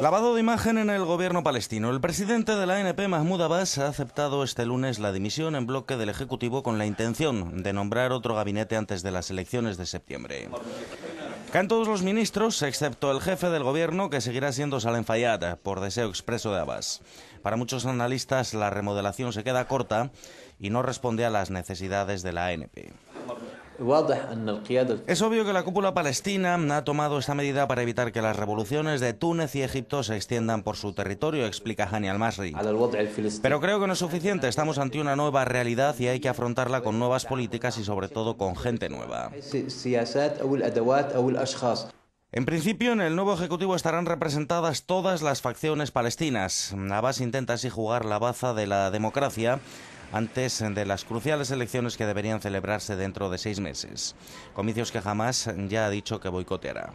Lavado de imagen en el gobierno palestino. El presidente de la ANP, Mahmoud Abbas, ha aceptado este lunes la dimisión en bloque del Ejecutivo con la intención de nombrar otro gabinete antes de las elecciones de septiembre. Caen todos los ministros, excepto el jefe del gobierno, que seguirá siendo Salem Fayyad, por deseo expreso de Abbas. Para muchos analistas, la remodelación se queda corta y no responde a las necesidades de la ANP. Es obvio que la cúpula palestina ha tomado esta medida para evitar que las revoluciones de Túnez y Egipto se extiendan por su territorio, explica Hani al-Masri. Pero creo que no es suficiente. Estamos ante una nueva realidad y hay que afrontarla con nuevas políticas y sobre todo con gente nueva. En principio, en el nuevo Ejecutivo estarán representadas todas las facciones palestinas. Abbas intenta así jugar la baza de la democracia antes de las cruciales elecciones que deberían celebrarse dentro de seis meses. Comicios que jamás ya ha dicho que boicoteará.